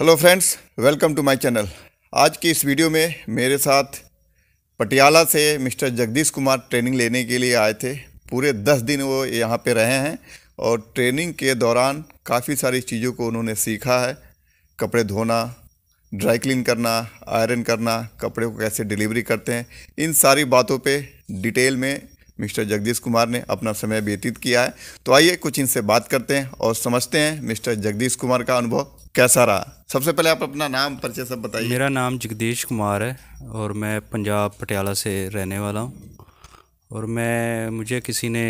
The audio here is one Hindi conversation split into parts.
hello friends welcome to my channel आज की इस वीडियो में मेरे साथ पटियाला से मिस्टर जगदीश कुमार ट्रेनिंग लेने के लिए आए थे पूरे दस दिन वो यहाँ पे रहे हैं और ट्रेनिंग के दौरान काफ़ी सारी चीज़ों को उन्होंने सीखा है कपड़े धोना ड्राई क्लीन करना आयरन करना कपड़े को कैसे डिलीवरी करते हैं इन सारी बातों पर डिटेल में मिस्टर जगदीश कुमार ने अपना समय व्यतीत किया है तो आइए कुछ इनसे बात करते हैं और समझते हैं मिस्टर जगदीश कुमार का अनुभव कैसा रहा सबसे पहले आप अपना नाम परिचय सब बताइए मेरा नाम जगदीश कुमार है और मैं पंजाब पटियाला से रहने वाला हूँ और मैं मुझे किसी ने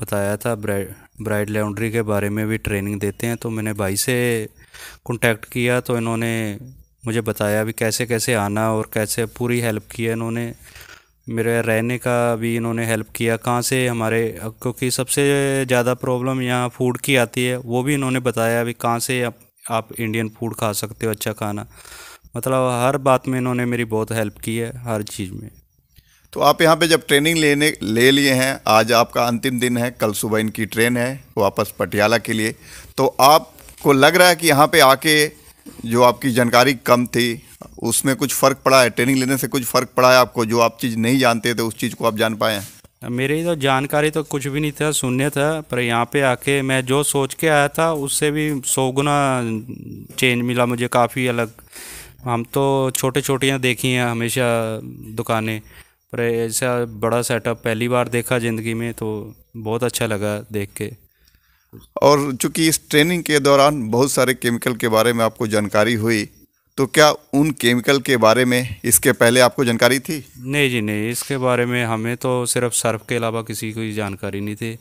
बताया था ब्राइड ब्राइड लॉन्ड्री के बारे में भी ट्रेनिंग देते हैं तो मैंने भाई से कॉन्टेक्ट किया तो इन्होंने मुझे बताया भी कैसे कैसे आना और कैसे पूरी हेल्प की है इन्होंने मेरे रहने का भी इन्होंने हेल्प किया कहाँ से हमारे क्योंकि सबसे ज़्यादा प्रॉब्लम यहाँ फूड की आती है वो भी इन्होंने बताया अभी कहाँ से आप, आप इंडियन फूड खा सकते हो अच्छा खाना मतलब हर बात में इन्होंने मेरी बहुत हेल्प की है हर चीज़ में तो आप यहाँ पे जब ट्रेनिंग लेने ले लिए हैं आज आपका अंतिम दिन है कल सुबह इनकी ट्रेन है वापस पटियाला के लिए तो आपको लग रहा है कि यहाँ पे आके जो आपकी जानकारी कम थी उसमें कुछ फ़र्क पड़ा है ट्रेनिंग लेने से कुछ फ़र्क पड़ा है आपको जो आप चीज़ नहीं जानते थे उस चीज़ को आप जान पाए हैं मेरी तो जानकारी तो कुछ भी नहीं था सुनने था पर यहाँ पे आके मैं जो सोच के आया था उससे भी सौ गुना चेंज मिला मुझे काफ़ी अलग हम तो छोटे छोटियाँ देखी हैं हमेशा दुकानें पर ऐसा बड़ा सेटअप पहली बार देखा ज़िंदगी में तो बहुत अच्छा लगा देख के और चूँकि इस ट्रेनिंग के दौरान बहुत सारे केमिकल के बारे में आपको जानकारी हुई तो क्या उन केमिकल के बारे में इसके पहले आपको जानकारी थी नहीं जी नहीं इसके बारे में हमें तो सिर्फ सर्फ के अलावा किसी को जानकारी नहीं थी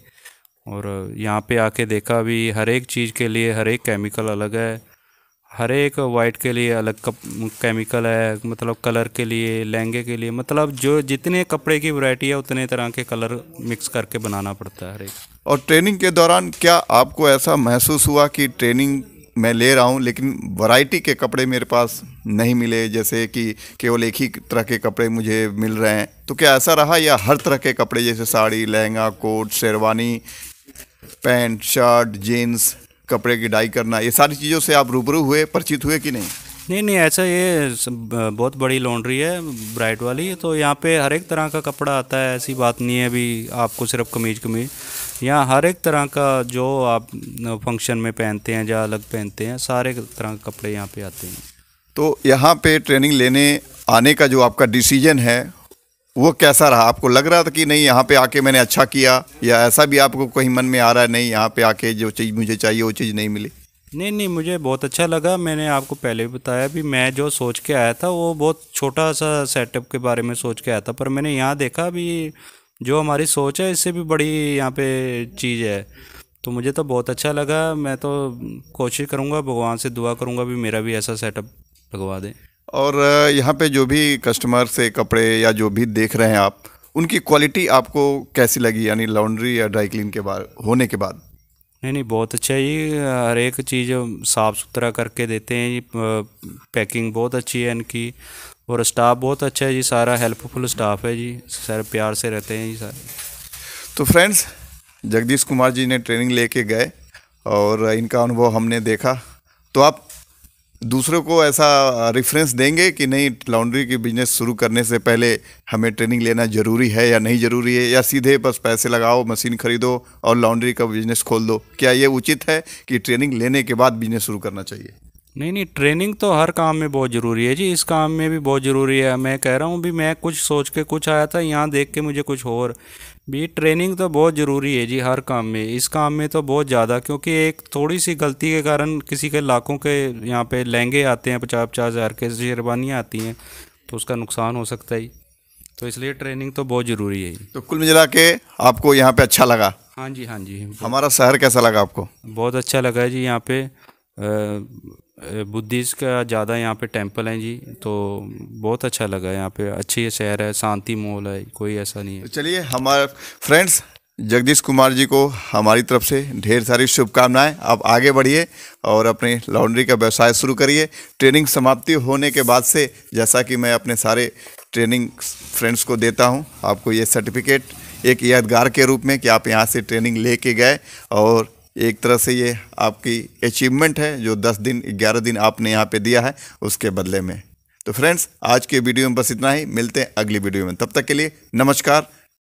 और यहाँ पे आके देखा भी हर एक चीज़ के लिए हर एक केमिकल अलग है हर एक वाइट के लिए अलग केमिकल है मतलब कलर के लिए लहंगे के लिए मतलब जो जितने कपड़े की वैरायटी है उतने तरह के कलर मिक्स करके बनाना पड़ता है हर एक और ट्रेनिंग के दौरान क्या आपको ऐसा महसूस हुआ कि ट्रेनिंग मैं ले रहा हूँ लेकिन वैरायटी के कपड़े मेरे पास नहीं मिले जैसे कि केवल एक ही तरह के कपड़े मुझे मिल रहे हैं तो क्या ऐसा रहा या हर तरह के कपड़े जैसे sari lehenga coat sherwani pant shirt jeans कपड़े की डाई करना ये सारी चीज़ों से आप रूबरू हुए परिचित हुए कि नहीं नहीं नहीं ऐसा ये बहुत बड़ी लॉन्ड्री है ब्राइट वाली तो यहाँ पे हर एक तरह का कपड़ा आता है ऐसी बात नहीं है अभी आपको सिर्फ कमीज कमीज यहाँ हर एक तरह का जो आप फंक्शन में पहनते हैं या अलग पहनते हैं सारे तरह के कपड़े यहाँ पे आते हैं तो यहाँ पे ट्रेनिंग लेने आने का जो आपका डिसीजन है वो कैसा रहा आपको लग रहा था कि नहीं यहाँ पे आके मैंने अच्छा किया या ऐसा भी आपको कहीं मन में आ रहा है नहीं यहाँ पे आके जो चीज़ मुझे चाहिए वो चीज़ नहीं मिली नहीं नहीं मुझे बहुत अच्छा लगा मैंने आपको पहले भी बताया भी मैं जो सोच के आया था वो बहुत छोटा सा सेटअप के बारे में सोच के आया था पर मैंने यहाँ देखा भी जो हमारी सोच है इससे भी बड़ी यहाँ पे चीज़ है तो मुझे तो बहुत अच्छा लगा मैं तो कोशिश करूँगा भगवान से दुआ करूँगा भी मेरा भी ऐसा सेटअप लगवा दें और यहाँ पे जो भी कस्टमर से कपड़े या जो भी देख रहे हैं आप उनकी क्वालिटी आपको कैसी लगी यानी लॉन्ड्री या ड्राई क्लीन के बाद होने के बाद नहीं नहीं बहुत अच्छा जी हर एक चीज़ साफ़ सुथरा करके देते हैं जी पैकिंग बहुत अच्छी है इनकी और स्टाफ बहुत अच्छा है जी सारा हेल्पफुल स्टाफ है जी सर प्यार से रहते हैं जी सर तो फ्रेंड्स जगदीश कुमार जी ने ट्रेनिंग लेके गए और इनका अनुभव हमने देखा तो आप दूसरों को ऐसा रेफरेंस देंगे कि नहीं लॉन्ड्री की बिजनेस शुरू करने से पहले हमें ट्रेनिंग लेना ज़रूरी है या नहीं ज़रूरी है या सीधे बस पैसे लगाओ मशीन खरीदो और लॉन्ड्री का बिजनेस खोल दो क्या ये उचित है कि ट्रेनिंग लेने के बाद बिजनेस शुरू करना चाहिए नहीं नहीं ट्रेनिंग तो हर काम में बहुत ज़रूरी है जी इस काम में भी बहुत ज़रूरी है मैं कह रहा हूँ भी मैं कुछ सोच के कुछ आया था यहाँ देख के मुझे कुछ और भी ट्रेनिंग तो बहुत ज़रूरी है जी हर काम में इस काम में तो बहुत ज़्यादा क्योंकि एक थोड़ी सी गलती के कारण किसी के लाखों के यहाँ पे लहंगे आते हैं पचास पचास हज़ार के शेरबानियाँ आती हैं तो उसका नुकसान हो सकता है तो इसलिए ट्रेनिंग तो बहुत ज़रूरी है तो कुल मिला के आपको यहाँ पर अच्छा लगा हाँ जी हाँ जी हमारा शहर कैसा लगा आपको बहुत अच्छा लगा जी यहाँ पर बुद्धिज़ का ज़्यादा यहाँ पे टेंपल हैं जी तो बहुत अच्छा लगा यहाँ पे अच्छी शहर है शांति माहौल है कोई ऐसा नहीं है तो चलिए हमारे फ्रेंड्स जगदीश कुमार जी को हमारी तरफ से ढेर सारी शुभकामनाएं आप आगे बढ़िए और अपने लॉन्ड्री का व्यवसाय शुरू करिए ट्रेनिंग समाप्ति होने के बाद से जैसा कि मैं अपने सारे ट्रेनिंग फ्रेंड्स को देता हूँ आपको ये सर्टिफिकेट एक यादगार के रूप में कि आप यहाँ से ट्रेनिंग ले के गए और एक तरह से ये आपकी अचीवमेंट है जो दस दिन ग्यारह दिन आपने यहाँ पे दिया है उसके बदले में तो फ्रेंड्स आज के वीडियो में बस इतना ही मिलते हैं अगली वीडियो में तब तक के लिए नमस्कार